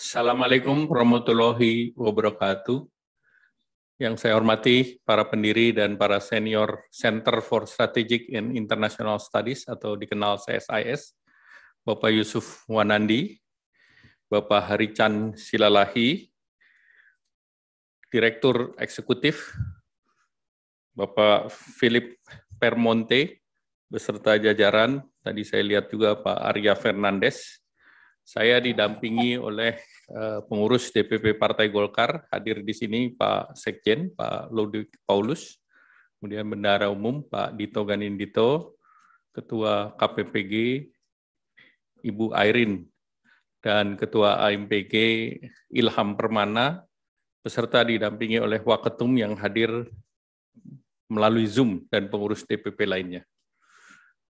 Assalamualaikum warahmatullahi wabarakatuh. Yang saya hormati para pendiri dan para senior Center for Strategic and International Studies atau dikenal CSIS, Bapak Yusuf Wanandi, Bapak Harican Silalahi, Direktur Eksekutif, Bapak Philip Permonte, beserta jajaran, tadi saya lihat juga Pak Arya Fernandes, saya didampingi oleh eh, pengurus DPP Partai Golkar, hadir di sini Pak Sekjen, Pak Ludwig Paulus, kemudian Bendara Umum Pak Dito Ganindito, Ketua KPPG Ibu Airin, dan Ketua AMPG Ilham Permana, beserta didampingi oleh Waketum yang hadir melalui Zoom dan pengurus DPP lainnya.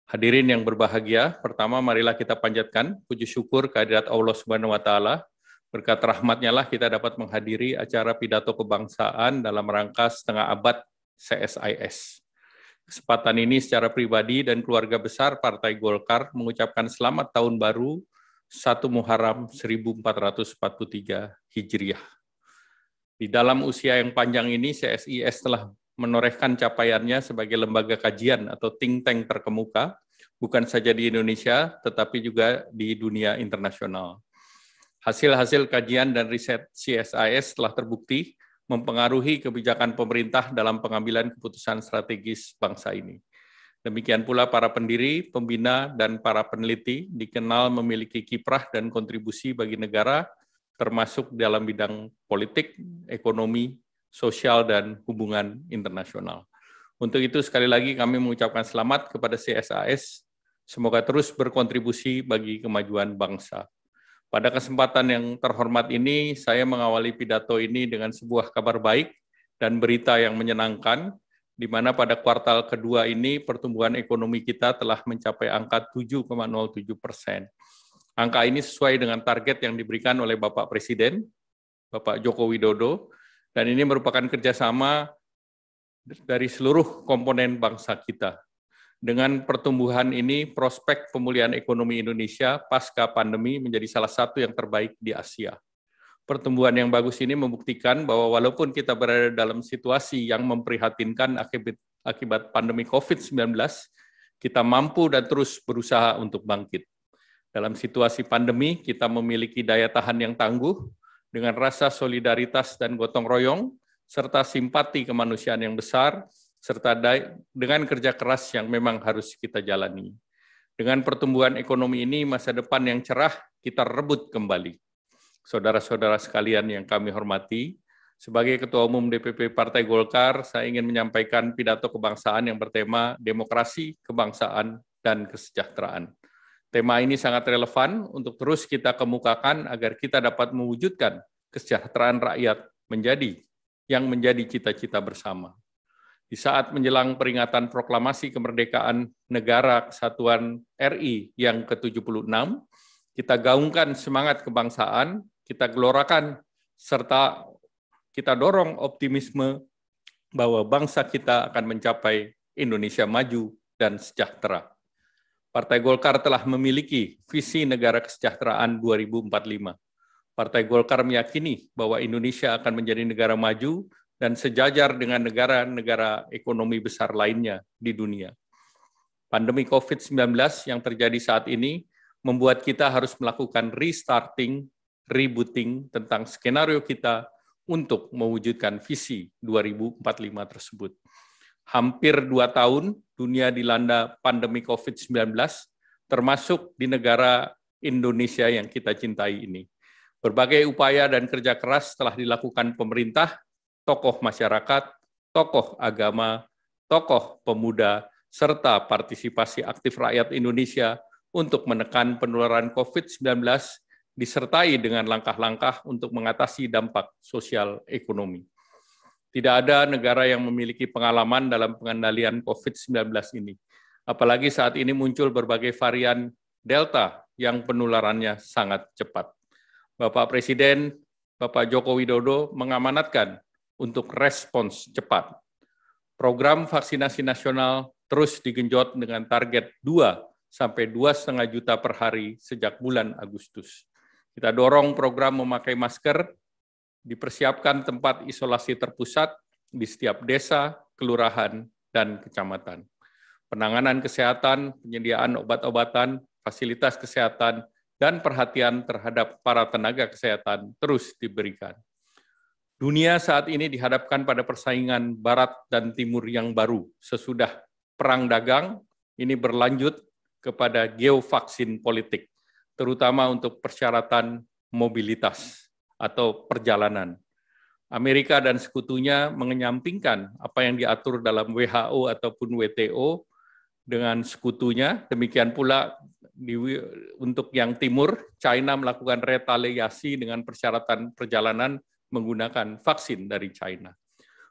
Hadirin yang berbahagia, pertama marilah kita panjatkan puji syukur kehadirat Allah Subhanahu wa taala. Berkat rahmatnya lah kita dapat menghadiri acara pidato kebangsaan dalam rangka setengah abad CSIS. Kesempatan ini secara pribadi dan keluarga besar Partai Golkar mengucapkan selamat tahun baru 1 Muharram 1443 Hijriah. Di dalam usia yang panjang ini, CSIS telah menorehkan capaiannya sebagai lembaga kajian atau think tank terkemuka, bukan saja di Indonesia, tetapi juga di dunia internasional. Hasil-hasil kajian dan riset CSIS telah terbukti mempengaruhi kebijakan pemerintah dalam pengambilan keputusan strategis bangsa ini. Demikian pula para pendiri, pembina, dan para peneliti dikenal memiliki kiprah dan kontribusi bagi negara, termasuk dalam bidang politik, ekonomi, sosial dan hubungan internasional. Untuk itu sekali lagi kami mengucapkan selamat kepada CSAS. Semoga terus berkontribusi bagi kemajuan bangsa. Pada kesempatan yang terhormat ini, saya mengawali pidato ini dengan sebuah kabar baik dan berita yang menyenangkan, di mana pada kuartal kedua ini pertumbuhan ekonomi kita telah mencapai angka 7,07 persen. Angka ini sesuai dengan target yang diberikan oleh Bapak Presiden, Bapak Joko Widodo, dan ini merupakan kerjasama dari seluruh komponen bangsa kita. Dengan pertumbuhan ini, prospek pemulihan ekonomi Indonesia pasca pandemi menjadi salah satu yang terbaik di Asia. Pertumbuhan yang bagus ini membuktikan bahwa walaupun kita berada dalam situasi yang memprihatinkan akibat, akibat pandemi COVID-19, kita mampu dan terus berusaha untuk bangkit. Dalam situasi pandemi, kita memiliki daya tahan yang tangguh, dengan rasa solidaritas dan gotong royong, serta simpati kemanusiaan yang besar, serta dengan kerja keras yang memang harus kita jalani. Dengan pertumbuhan ekonomi ini, masa depan yang cerah kita rebut kembali. Saudara-saudara sekalian yang kami hormati, sebagai Ketua Umum DPP Partai Golkar, saya ingin menyampaikan pidato kebangsaan yang bertema demokrasi, kebangsaan, dan kesejahteraan. Tema ini sangat relevan untuk terus kita kemukakan agar kita dapat mewujudkan kesejahteraan rakyat menjadi yang menjadi cita-cita bersama. Di saat menjelang peringatan proklamasi kemerdekaan negara kesatuan RI yang ke-76, kita gaungkan semangat kebangsaan, kita gelorakan serta kita dorong optimisme bahwa bangsa kita akan mencapai Indonesia maju dan sejahtera. Partai Golkar telah memiliki visi negara kesejahteraan 2045. Partai Golkar meyakini bahwa Indonesia akan menjadi negara maju dan sejajar dengan negara-negara ekonomi besar lainnya di dunia. Pandemi COVID-19 yang terjadi saat ini membuat kita harus melakukan restarting, rebooting tentang skenario kita untuk mewujudkan visi 2045 tersebut hampir dua tahun dunia dilanda pandemi COVID-19, termasuk di negara Indonesia yang kita cintai ini. Berbagai upaya dan kerja keras telah dilakukan pemerintah, tokoh masyarakat, tokoh agama, tokoh pemuda, serta partisipasi aktif rakyat Indonesia untuk menekan penularan COVID-19 disertai dengan langkah-langkah untuk mengatasi dampak sosial ekonomi. Tidak ada negara yang memiliki pengalaman dalam pengendalian COVID-19 ini. Apalagi saat ini muncul berbagai varian Delta yang penularannya sangat cepat. Bapak Presiden, Bapak Joko Widodo mengamanatkan untuk respons cepat. Program vaksinasi nasional terus digenjot dengan target 2 sampai 2,5 juta per hari sejak bulan Agustus. Kita dorong program memakai masker dipersiapkan tempat isolasi terpusat di setiap desa, kelurahan, dan kecamatan. Penanganan kesehatan, penyediaan obat-obatan, fasilitas kesehatan, dan perhatian terhadap para tenaga kesehatan terus diberikan. Dunia saat ini dihadapkan pada persaingan barat dan timur yang baru. Sesudah perang dagang, ini berlanjut kepada geovaksin politik, terutama untuk persyaratan mobilitas atau perjalanan. Amerika dan sekutunya mengenyampingkan apa yang diatur dalam WHO ataupun WTO dengan sekutunya. Demikian pula di, untuk yang timur, China melakukan retaliasi dengan persyaratan perjalanan menggunakan vaksin dari China.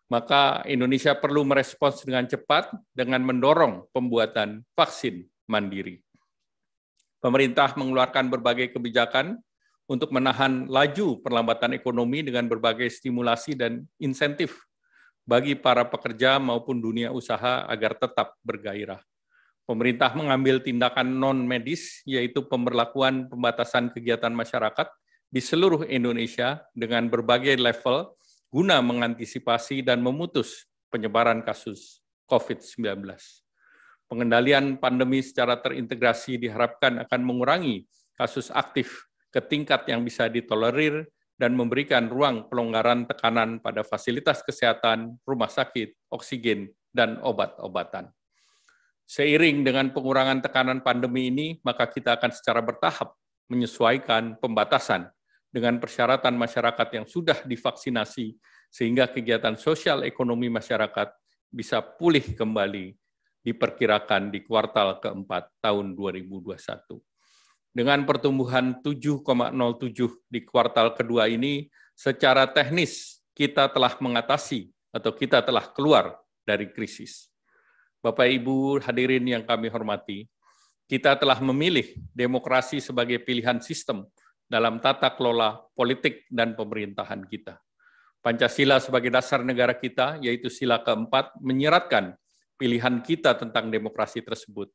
Maka Indonesia perlu merespons dengan cepat dengan mendorong pembuatan vaksin mandiri. Pemerintah mengeluarkan berbagai kebijakan untuk menahan laju perlambatan ekonomi dengan berbagai stimulasi dan insentif bagi para pekerja maupun dunia usaha agar tetap bergairah. Pemerintah mengambil tindakan non-medis, yaitu pemberlakuan pembatasan kegiatan masyarakat di seluruh Indonesia dengan berbagai level guna mengantisipasi dan memutus penyebaran kasus COVID-19. Pengendalian pandemi secara terintegrasi diharapkan akan mengurangi kasus aktif ke tingkat yang bisa ditolerir dan memberikan ruang pelonggaran tekanan pada fasilitas kesehatan, rumah sakit, oksigen, dan obat-obatan. Seiring dengan pengurangan tekanan pandemi ini, maka kita akan secara bertahap menyesuaikan pembatasan dengan persyaratan masyarakat yang sudah divaksinasi, sehingga kegiatan sosial ekonomi masyarakat bisa pulih kembali diperkirakan di kuartal keempat tahun 2021 dengan pertumbuhan 7,07 di kuartal kedua ini, secara teknis kita telah mengatasi atau kita telah keluar dari krisis. Bapak Ibu hadirin yang kami hormati, kita telah memilih demokrasi sebagai pilihan sistem dalam tata kelola politik dan pemerintahan kita. Pancasila sebagai dasar negara kita, yaitu sila keempat, menyeratkan pilihan kita tentang demokrasi tersebut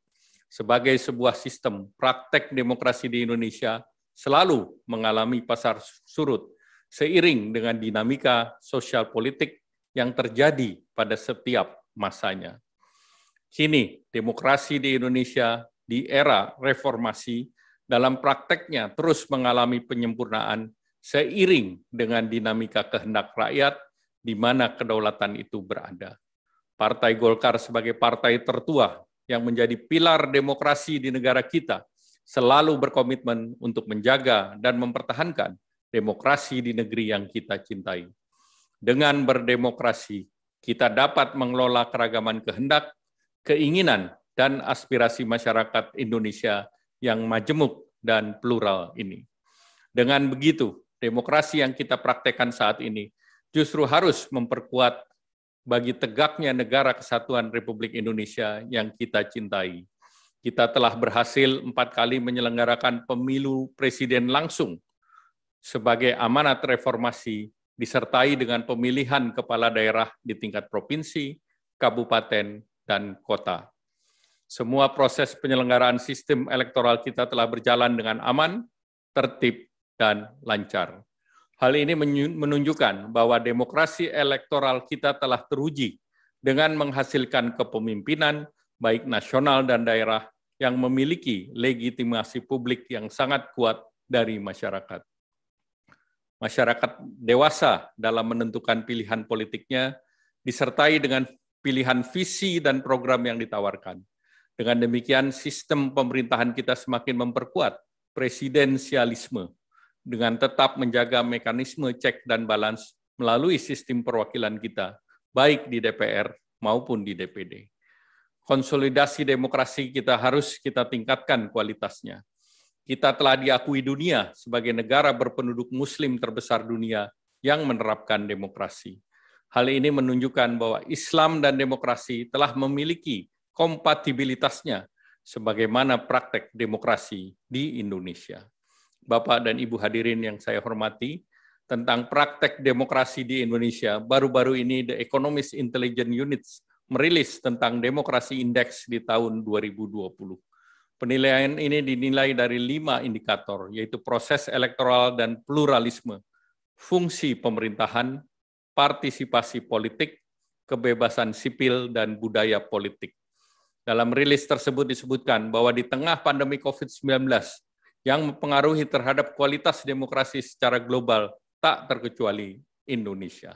sebagai sebuah sistem praktek demokrasi di Indonesia selalu mengalami pasar surut seiring dengan dinamika sosial politik yang terjadi pada setiap masanya. Kini, demokrasi di Indonesia di era reformasi dalam prakteknya terus mengalami penyempurnaan seiring dengan dinamika kehendak rakyat di mana kedaulatan itu berada. Partai Golkar sebagai partai tertua yang menjadi pilar demokrasi di negara kita selalu berkomitmen untuk menjaga dan mempertahankan demokrasi di negeri yang kita cintai. Dengan berdemokrasi, kita dapat mengelola keragaman kehendak, keinginan, dan aspirasi masyarakat Indonesia yang majemuk dan plural ini. Dengan begitu, demokrasi yang kita praktekkan saat ini justru harus memperkuat bagi tegaknya negara kesatuan Republik Indonesia yang kita cintai. Kita telah berhasil empat kali menyelenggarakan pemilu presiden langsung sebagai amanat reformasi disertai dengan pemilihan kepala daerah di tingkat provinsi, kabupaten, dan kota. Semua proses penyelenggaraan sistem elektoral kita telah berjalan dengan aman, tertib, dan lancar. Hal ini menunjukkan bahwa demokrasi elektoral kita telah teruji dengan menghasilkan kepemimpinan baik nasional dan daerah yang memiliki legitimasi publik yang sangat kuat dari masyarakat. Masyarakat dewasa dalam menentukan pilihan politiknya disertai dengan pilihan visi dan program yang ditawarkan. Dengan demikian sistem pemerintahan kita semakin memperkuat presidensialisme dengan tetap menjaga mekanisme cek dan balans melalui sistem perwakilan kita, baik di DPR maupun di DPD. Konsolidasi demokrasi kita harus kita tingkatkan kualitasnya. Kita telah diakui dunia sebagai negara berpenduduk muslim terbesar dunia yang menerapkan demokrasi. Hal ini menunjukkan bahwa Islam dan demokrasi telah memiliki kompatibilitasnya sebagaimana praktek demokrasi di Indonesia. Bapak dan Ibu hadirin yang saya hormati, tentang praktek demokrasi di Indonesia. Baru-baru ini The Economist Intelligence Units merilis tentang demokrasi indeks di tahun 2020. Penilaian ini dinilai dari lima indikator, yaitu proses elektoral dan pluralisme, fungsi pemerintahan, partisipasi politik, kebebasan sipil, dan budaya politik. Dalam rilis tersebut disebutkan bahwa di tengah pandemi COVID-19, yang mempengaruhi terhadap kualitas demokrasi secara global, tak terkecuali Indonesia.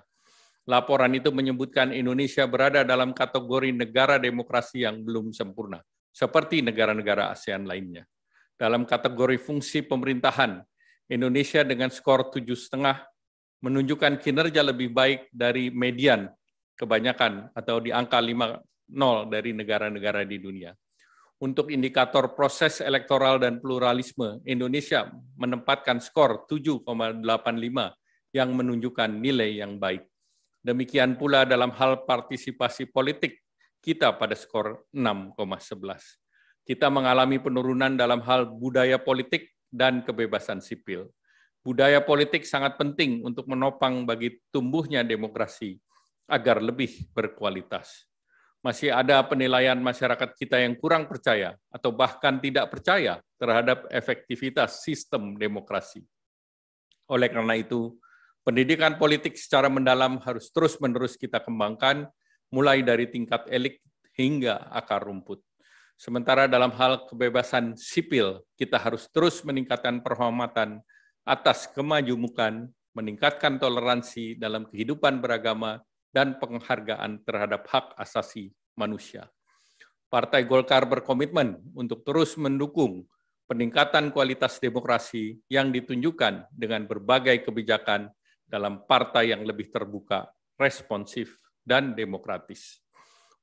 Laporan itu menyebutkan Indonesia berada dalam kategori negara demokrasi yang belum sempurna, seperti negara-negara ASEAN lainnya. Dalam kategori fungsi pemerintahan, Indonesia dengan skor 7,5 menunjukkan kinerja lebih baik dari median kebanyakan atau di angka 5,0 dari negara-negara di dunia untuk indikator proses elektoral dan pluralisme, Indonesia menempatkan skor 7,85 yang menunjukkan nilai yang baik. Demikian pula dalam hal partisipasi politik, kita pada skor 6,11. Kita mengalami penurunan dalam hal budaya politik dan kebebasan sipil. Budaya politik sangat penting untuk menopang bagi tumbuhnya demokrasi agar lebih berkualitas masih ada penilaian masyarakat kita yang kurang percaya atau bahkan tidak percaya terhadap efektivitas sistem demokrasi. Oleh karena itu, pendidikan politik secara mendalam harus terus-menerus kita kembangkan, mulai dari tingkat elit hingga akar rumput. Sementara dalam hal kebebasan sipil, kita harus terus meningkatkan perhormatan atas kemajemukan, meningkatkan toleransi dalam kehidupan beragama, dan penghargaan terhadap hak asasi manusia. Partai Golkar berkomitmen untuk terus mendukung peningkatan kualitas demokrasi yang ditunjukkan dengan berbagai kebijakan dalam partai yang lebih terbuka, responsif, dan demokratis.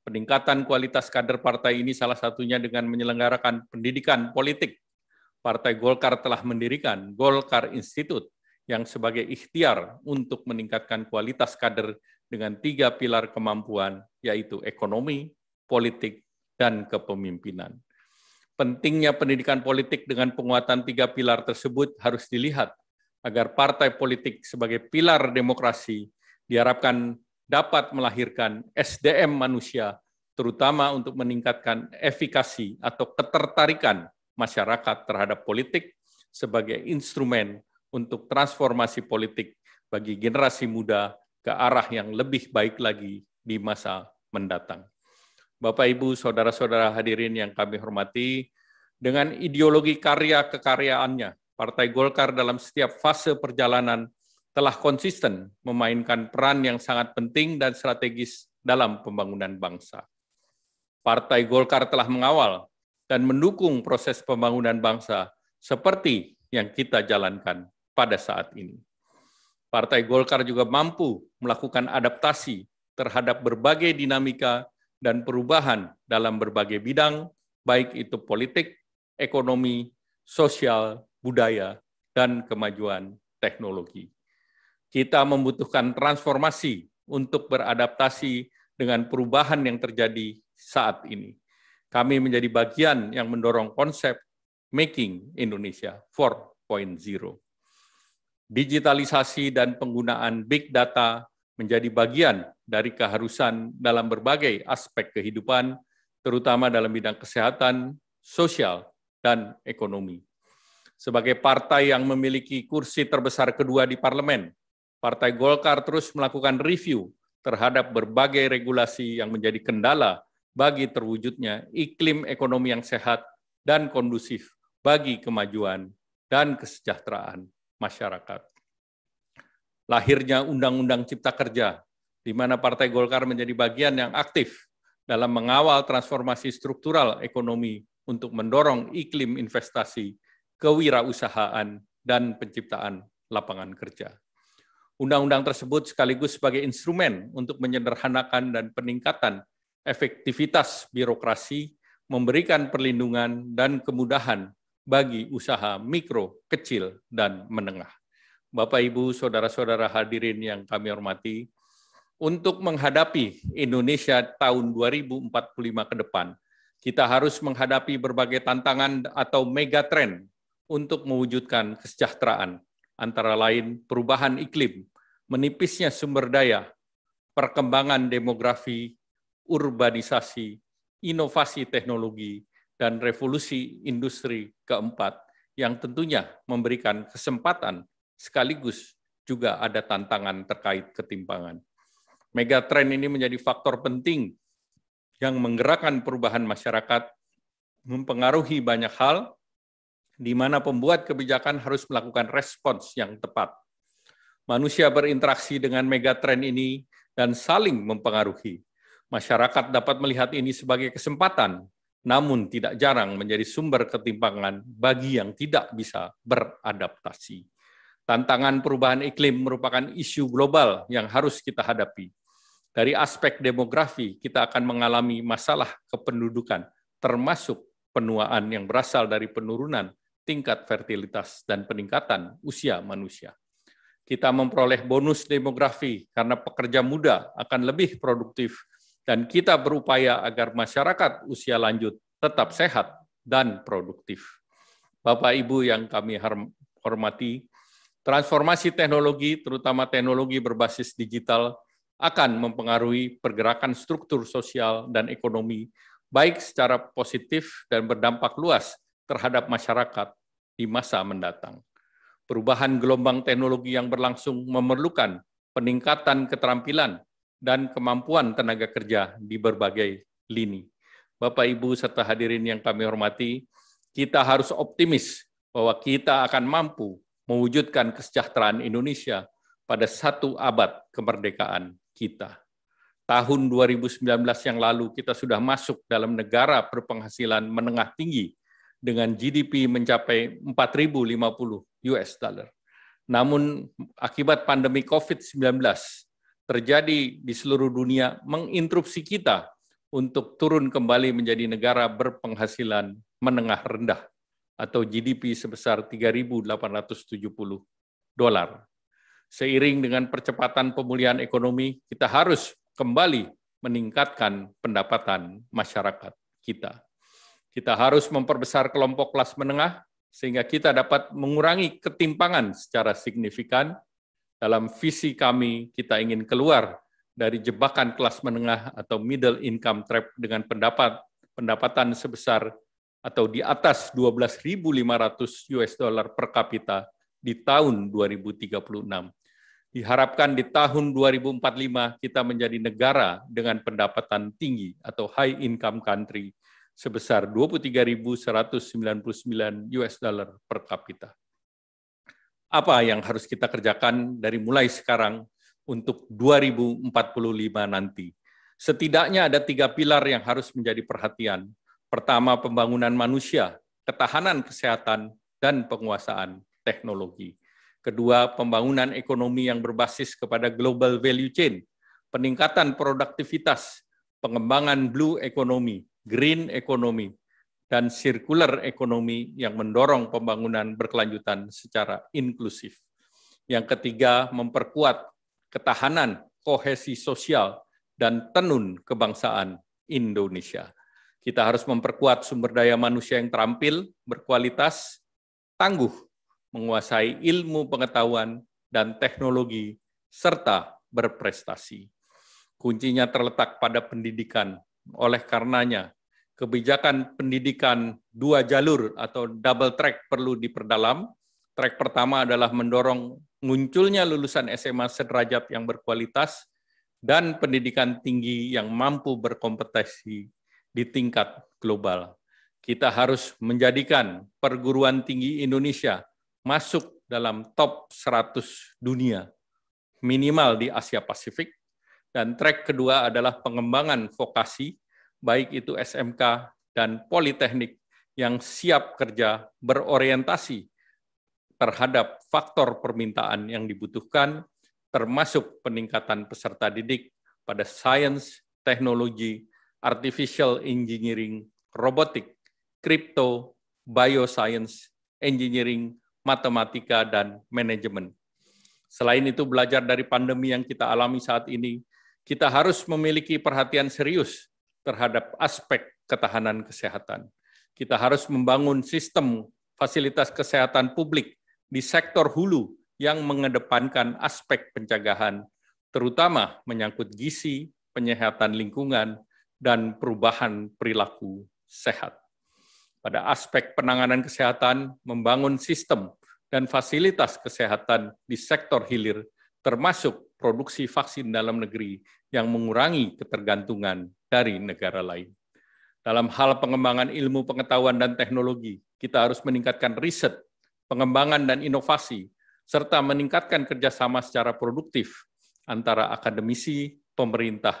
Peningkatan kualitas kader partai ini salah satunya dengan menyelenggarakan pendidikan politik. Partai Golkar telah mendirikan Golkar Institute yang sebagai ikhtiar untuk meningkatkan kualitas kader dengan tiga pilar kemampuan, yaitu ekonomi, politik, dan kepemimpinan. Pentingnya pendidikan politik dengan penguatan tiga pilar tersebut harus dilihat agar partai politik sebagai pilar demokrasi diharapkan dapat melahirkan SDM manusia, terutama untuk meningkatkan efikasi atau ketertarikan masyarakat terhadap politik sebagai instrumen untuk transformasi politik bagi generasi muda ke arah yang lebih baik lagi di masa mendatang. Bapak, Ibu, Saudara-saudara hadirin yang kami hormati, dengan ideologi karya kekaryaannya, Partai Golkar dalam setiap fase perjalanan telah konsisten memainkan peran yang sangat penting dan strategis dalam pembangunan bangsa. Partai Golkar telah mengawal dan mendukung proses pembangunan bangsa seperti yang kita jalankan pada saat ini. Partai Golkar juga mampu melakukan adaptasi terhadap berbagai dinamika dan perubahan dalam berbagai bidang, baik itu politik, ekonomi, sosial, budaya, dan kemajuan teknologi. Kita membutuhkan transformasi untuk beradaptasi dengan perubahan yang terjadi saat ini. Kami menjadi bagian yang mendorong konsep Making Indonesia 4.0 digitalisasi dan penggunaan big data menjadi bagian dari keharusan dalam berbagai aspek kehidupan, terutama dalam bidang kesehatan, sosial, dan ekonomi. Sebagai partai yang memiliki kursi terbesar kedua di parlemen, Partai Golkar terus melakukan review terhadap berbagai regulasi yang menjadi kendala bagi terwujudnya iklim ekonomi yang sehat dan kondusif bagi kemajuan dan kesejahteraan masyarakat. Lahirnya Undang-Undang Cipta Kerja, di mana Partai Golkar menjadi bagian yang aktif dalam mengawal transformasi struktural ekonomi untuk mendorong iklim investasi, kewirausahaan, dan penciptaan lapangan kerja. Undang-undang tersebut sekaligus sebagai instrumen untuk menyederhanakan dan peningkatan efektivitas birokrasi, memberikan perlindungan dan kemudahan bagi usaha mikro, kecil, dan menengah. Bapak, Ibu, Saudara-saudara hadirin yang kami hormati, untuk menghadapi Indonesia tahun 2045 ke depan, kita harus menghadapi berbagai tantangan atau megatrend untuk mewujudkan kesejahteraan, antara lain perubahan iklim, menipisnya sumber daya, perkembangan demografi, urbanisasi, inovasi teknologi, dan revolusi industri keempat yang tentunya memberikan kesempatan sekaligus juga ada tantangan terkait ketimpangan. Megatrend ini menjadi faktor penting yang menggerakkan perubahan masyarakat, mempengaruhi banyak hal, di mana pembuat kebijakan harus melakukan respons yang tepat. Manusia berinteraksi dengan megatrend ini dan saling mempengaruhi. Masyarakat dapat melihat ini sebagai kesempatan namun tidak jarang menjadi sumber ketimpangan bagi yang tidak bisa beradaptasi. Tantangan perubahan iklim merupakan isu global yang harus kita hadapi. Dari aspek demografi, kita akan mengalami masalah kependudukan, termasuk penuaan yang berasal dari penurunan tingkat fertilitas dan peningkatan usia manusia. Kita memperoleh bonus demografi karena pekerja muda akan lebih produktif dan kita berupaya agar masyarakat usia lanjut tetap sehat dan produktif. Bapak Ibu yang kami hormati, transformasi teknologi, terutama teknologi berbasis digital, akan mempengaruhi pergerakan struktur sosial dan ekonomi, baik secara positif dan berdampak luas terhadap masyarakat di masa mendatang. Perubahan gelombang teknologi yang berlangsung memerlukan peningkatan keterampilan dan kemampuan tenaga kerja di berbagai lini. Bapak, Ibu, serta hadirin yang kami hormati, kita harus optimis bahwa kita akan mampu mewujudkan kesejahteraan Indonesia pada satu abad kemerdekaan kita. Tahun 2019 yang lalu kita sudah masuk dalam negara berpenghasilan menengah tinggi dengan GDP mencapai 4.050 US dollar. Namun akibat pandemi COVID-19 terjadi di seluruh dunia menginterupsi kita untuk turun kembali menjadi negara berpenghasilan menengah rendah atau GDP sebesar 3.870 dolar. Seiring dengan percepatan pemulihan ekonomi, kita harus kembali meningkatkan pendapatan masyarakat kita. Kita harus memperbesar kelompok kelas menengah sehingga kita dapat mengurangi ketimpangan secara signifikan dalam visi kami kita ingin keluar dari jebakan kelas menengah atau middle income trap dengan pendapat pendapatan sebesar atau di atas 12.500 US dollar per kapita di tahun 2036. Diharapkan di tahun 2045 kita menjadi negara dengan pendapatan tinggi atau high income country sebesar 23.199 US dollar per kapita apa yang harus kita kerjakan dari mulai sekarang untuk 2045 nanti. Setidaknya ada tiga pilar yang harus menjadi perhatian. Pertama, pembangunan manusia, ketahanan kesehatan, dan penguasaan teknologi. Kedua, pembangunan ekonomi yang berbasis kepada global value chain, peningkatan produktivitas, pengembangan blue economy, green economy, dan sirkuler ekonomi yang mendorong pembangunan berkelanjutan secara inklusif. Yang ketiga, memperkuat ketahanan, kohesi sosial, dan tenun kebangsaan Indonesia. Kita harus memperkuat sumber daya manusia yang terampil, berkualitas, tangguh, menguasai ilmu pengetahuan dan teknologi, serta berprestasi. Kuncinya terletak pada pendidikan. Oleh karenanya, kebijakan pendidikan dua jalur atau double track perlu diperdalam. Track pertama adalah mendorong munculnya lulusan SMA sederajat yang berkualitas dan pendidikan tinggi yang mampu berkompetensi di tingkat global. Kita harus menjadikan perguruan tinggi Indonesia masuk dalam top 100 dunia, minimal di Asia Pasifik. Dan track kedua adalah pengembangan vokasi baik itu SMK dan Politeknik yang siap kerja berorientasi terhadap faktor permintaan yang dibutuhkan, termasuk peningkatan peserta didik pada sains, teknologi, artificial engineering, robotik, kripto, bioscience, engineering, matematika, dan manajemen. Selain itu, belajar dari pandemi yang kita alami saat ini, kita harus memiliki perhatian serius terhadap aspek ketahanan kesehatan. Kita harus membangun sistem fasilitas kesehatan publik di sektor hulu yang mengedepankan aspek pencegahan, terutama menyangkut gizi, penyehatan lingkungan, dan perubahan perilaku sehat. Pada aspek penanganan kesehatan, membangun sistem dan fasilitas kesehatan di sektor hilir, termasuk produksi vaksin dalam negeri yang mengurangi ketergantungan dari negara lain. Dalam hal pengembangan ilmu pengetahuan dan teknologi, kita harus meningkatkan riset, pengembangan dan inovasi, serta meningkatkan kerjasama secara produktif antara akademisi, pemerintah,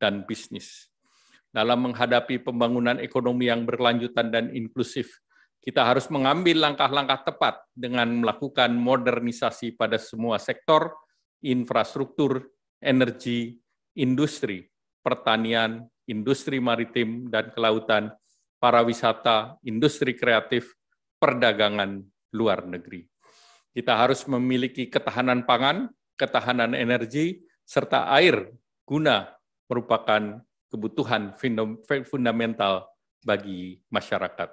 dan bisnis. Dalam menghadapi pembangunan ekonomi yang berkelanjutan dan inklusif, kita harus mengambil langkah-langkah tepat dengan melakukan modernisasi pada semua sektor, infrastruktur, energi, industri, pertanian, industri maritim dan kelautan, pariwisata, industri kreatif, perdagangan luar negeri. Kita harus memiliki ketahanan pangan, ketahanan energi, serta air guna merupakan kebutuhan fundamental bagi masyarakat.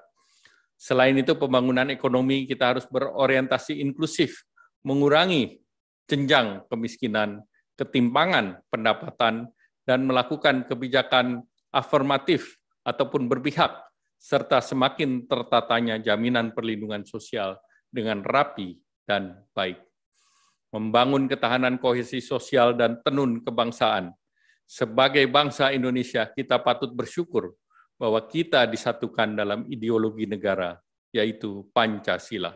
Selain itu, pembangunan ekonomi kita harus berorientasi inklusif, mengurangi jenjang kemiskinan, ketimpangan pendapatan, dan melakukan kebijakan afirmatif ataupun berpihak, serta semakin tertatanya jaminan perlindungan sosial dengan rapi dan baik. Membangun ketahanan kohesi sosial dan tenun kebangsaan. Sebagai bangsa Indonesia, kita patut bersyukur bahwa kita disatukan dalam ideologi negara, yaitu Pancasila.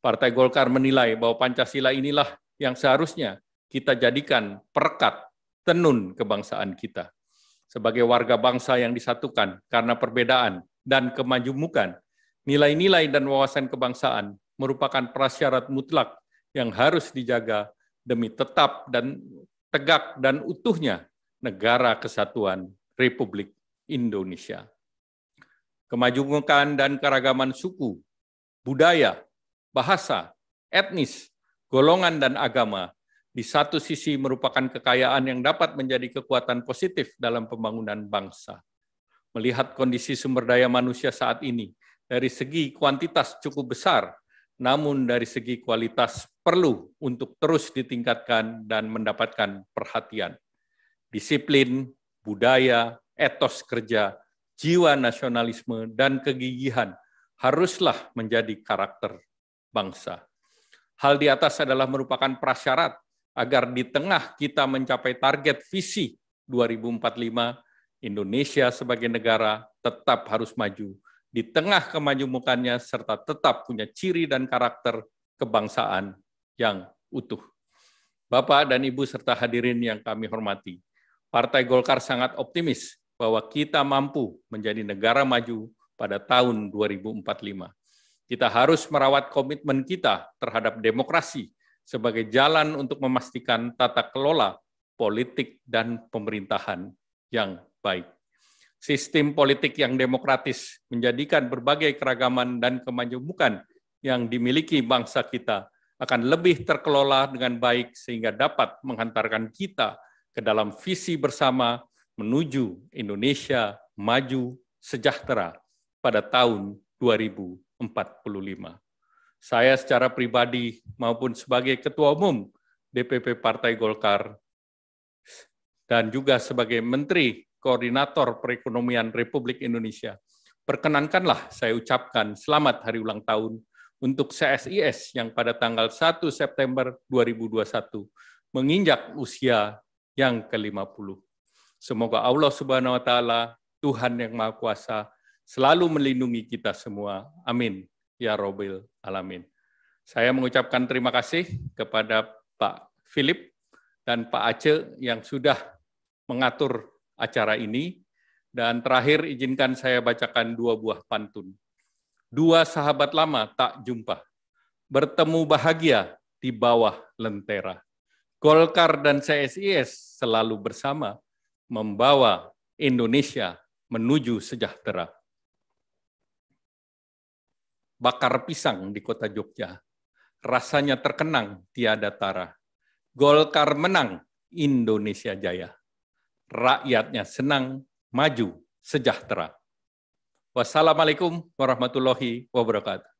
Partai Golkar menilai bahwa Pancasila inilah yang seharusnya kita jadikan perekat tenun kebangsaan kita. Sebagai warga bangsa yang disatukan karena perbedaan dan kemajumukan nilai-nilai dan wawasan kebangsaan merupakan prasyarat mutlak yang harus dijaga demi tetap dan tegak dan utuhnya negara kesatuan Republik Indonesia. Kemajumukan dan keragaman suku, budaya, bahasa, etnis, golongan dan agama di satu sisi merupakan kekayaan yang dapat menjadi kekuatan positif dalam pembangunan bangsa. Melihat kondisi sumber daya manusia saat ini, dari segi kuantitas cukup besar, namun dari segi kualitas perlu untuk terus ditingkatkan dan mendapatkan perhatian. Disiplin, budaya, etos kerja, jiwa nasionalisme, dan kegigihan haruslah menjadi karakter bangsa. Hal di atas adalah merupakan prasyarat agar di tengah kita mencapai target visi 2045, Indonesia sebagai negara tetap harus maju di tengah kemajumukannya serta tetap punya ciri dan karakter kebangsaan yang utuh. Bapak dan Ibu serta hadirin yang kami hormati, Partai Golkar sangat optimis bahwa kita mampu menjadi negara maju pada tahun 2045. Kita harus merawat komitmen kita terhadap demokrasi, sebagai jalan untuk memastikan tata kelola politik dan pemerintahan yang baik. Sistem politik yang demokratis menjadikan berbagai keragaman dan kemajemukan yang dimiliki bangsa kita akan lebih terkelola dengan baik sehingga dapat menghantarkan kita ke dalam visi bersama menuju Indonesia maju sejahtera pada tahun 2045 saya secara pribadi maupun sebagai Ketua Umum DPP Partai Golkar dan juga sebagai Menteri Koordinator Perekonomian Republik Indonesia. Perkenankanlah saya ucapkan selamat hari ulang tahun untuk CSIS yang pada tanggal 1 September 2021 menginjak usia yang ke-50. Semoga Allah Subhanahu wa taala, Tuhan yang Maha Kuasa, selalu melindungi kita semua. Amin ya Robil Alamin. Saya mengucapkan terima kasih kepada Pak Philip dan Pak Aceh yang sudah mengatur acara ini. Dan terakhir izinkan saya bacakan dua buah pantun. Dua sahabat lama tak jumpa, bertemu bahagia di bawah lentera. Golkar dan CSIS selalu bersama, membawa Indonesia menuju sejahtera bakar pisang di kota Jogja. Rasanya terkenang tiada tara. Golkar menang, Indonesia jaya. Rakyatnya senang, maju, sejahtera. Wassalamualaikum warahmatullahi wabarakatuh.